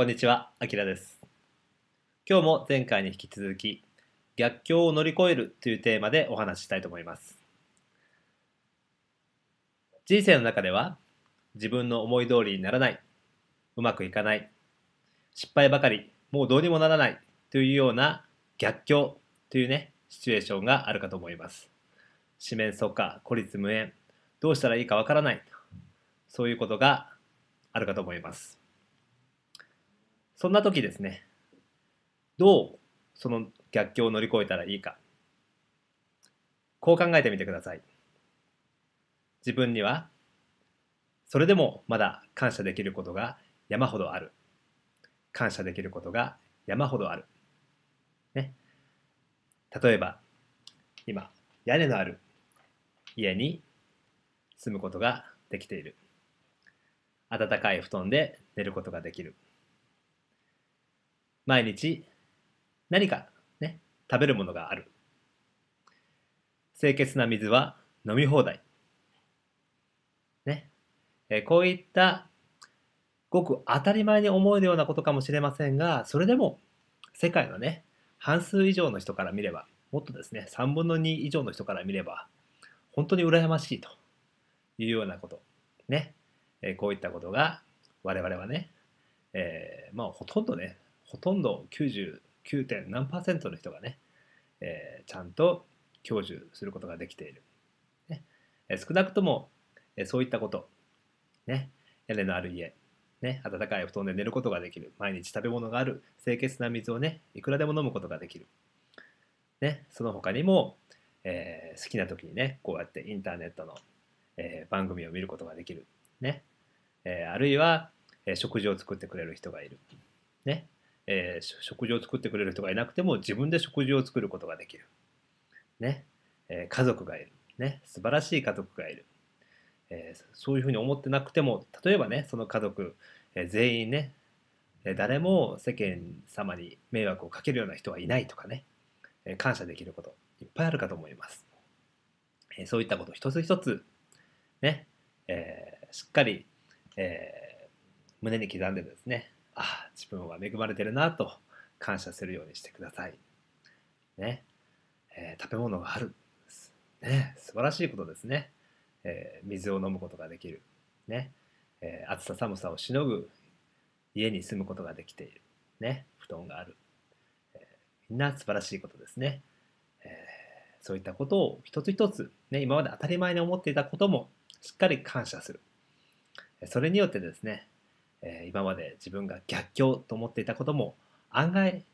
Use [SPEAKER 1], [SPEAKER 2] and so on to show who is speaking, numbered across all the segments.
[SPEAKER 1] こんにちは、あきらです。今日も前回に引き続き、逆境を乗り越えるというテーマでお話ししたいと思います。人生の中では、自分の思い通りにならない、うまくいかない、失敗ばかり、もうどうにもならないというような逆境というね、シチュエーションがあるかと思います。四面楚歌、孤立無援、どうしたらいいかわからない、そういうことがあるかと思います。そんな時ですねどうその逆境を乗り越えたらいいかこう考えてみてください自分にはそれでもまだ感謝できることが山ほどある感謝できることが山ほどある、ね、例えば今屋根のある家に住むことができている暖かい布団で寝ることができる毎日何か、ね、食べるものがある清潔な水は飲み放題、ねえこういったごく当たり前に思えるようなことかもしれませんがそれでも世界のね半数以上の人から見ればもっとですね3分の2以上の人から見れば本当に羨ましいというようなことね、えこういったことが我々はね、えー、まあほとんどねほとんど 99. 点何パーセントの人がね、えー、ちゃんと享受することができている、ねえー、少なくとも、えー、そういったこと、ね、屋根のある家、ね、暖かい布団で寝ることができる毎日食べ物がある清潔な水をねいくらでも飲むことができる、ね、その他にも、えー、好きな時にねこうやってインターネットの、えー、番組を見ることができる、ねえー、あるいは、え食事を作ってくれる人がいる、ねえー、食事を作ってくれる人がいなくても自分で食事を作ることができる。ね。えー、家族がいる。ね。素晴らしい家族がいる。えー、そういうふうに思ってなくても、例えばね、その家族、え全員ね、え誰も世間様に迷惑をかけるような人はいないとかね、え感謝できることいっぱいあるかと思います。えそういったこと一つ一つ、ね、えしっかり、え胸に刻んでですね、自分は恵まれてるなと感謝するようにしてください。ね。えー、食べ物がある。ね。素晴らしいことですね。えー、水を飲むことができる。ね。えー、暑さ寒さをしのぐ家に住むことができている。ね。布団がある。えみんな素晴らしいことですね。えそういったことを一つ一つ、ね、今まで当たり前に思っていたこともしっかり感謝する。それによってですね、えー、今まで自分が逆境と思っていたことも案外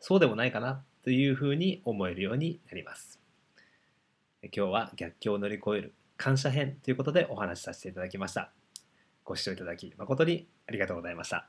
[SPEAKER 1] そうでもないかなというふうに思えるようになります。今日は逆境を乗り越える感謝編ということでお話しさせていただきました。ご視聴いただき誠にありがとうございました。